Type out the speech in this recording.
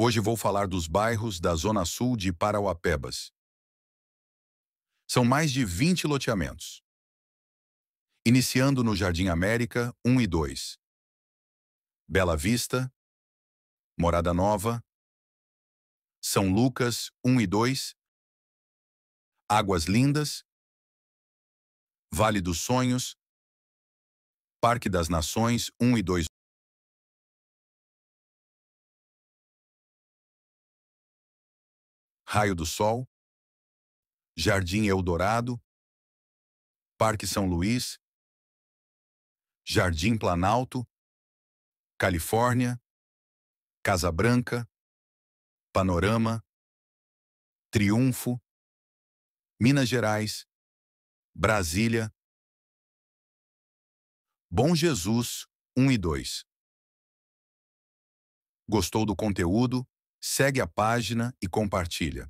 Hoje vou falar dos bairros da Zona Sul de Parauapebas. São mais de 20 loteamentos. Iniciando no Jardim América 1 e 2. Bela Vista, Morada Nova, São Lucas 1 e 2, Águas Lindas, Vale dos Sonhos, Parque das Nações 1 e 2. Raio do Sol, Jardim Eldorado, Parque São Luís, Jardim Planalto, Califórnia, Casa Branca, Panorama, Triunfo, Minas Gerais, Brasília, Bom Jesus 1 e 2. Gostou do conteúdo? segue a página e compartilha.